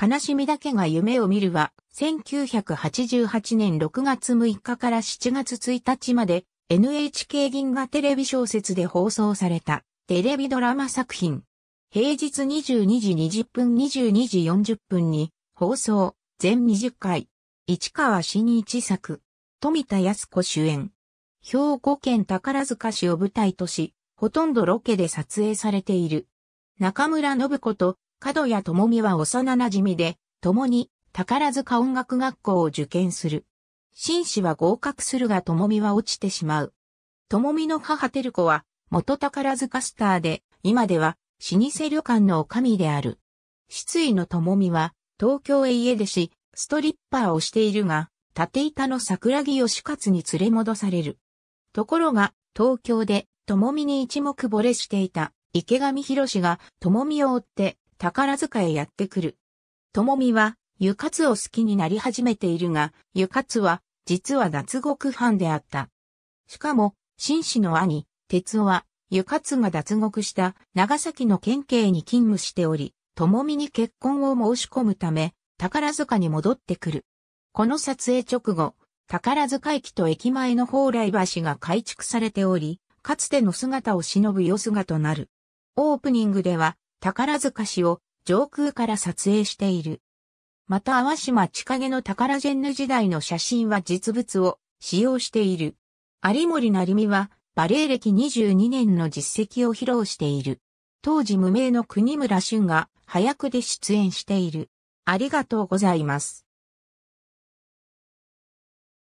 悲しみだけが夢を見るは、1988年6月6日から7月1日まで NHK 銀河テレビ小説で放送されたテレビドラマ作品。平日22時20分22時40分に放送全20回。市川新一作。富田康子主演。兵庫県宝塚市を舞台とし、ほとんどロケで撮影されている。中村信子と角谷智美は幼馴染で、共に宝塚音楽学校を受験する。紳士は合格するが智美は落ちてしまう。智美の母照子は元宝塚スターで、今では老舗旅館の女将である。失意の智美は東京へ家出し、ストリッパーをしているが、縦板の桜木義勝に連れ戻される。ところが、東京で、も美に一目惚れしていた池上博がも美を追って宝塚へやってくる。ともみは、ゆかつを好きになり始めているが、ゆかつは、実は脱獄犯であった。しかも、紳士の兄、哲夫は、ゆかつが脱獄した長崎の県警に勤務しており、ともみに結婚を申し込むため、宝塚に戻ってくる。この撮影直後、宝塚駅と駅前の蓬莱橋が改築されており、かつての姿を忍ぶ様子がとなる。オープニングでは、宝塚市を上空から撮影している。また淡島千景の宝ジェンヌ時代の写真は実物を使用している。有森成美はバレエ歴22年の実績を披露している。当時無名の国村俊が早くで出演している。ありがとうございます。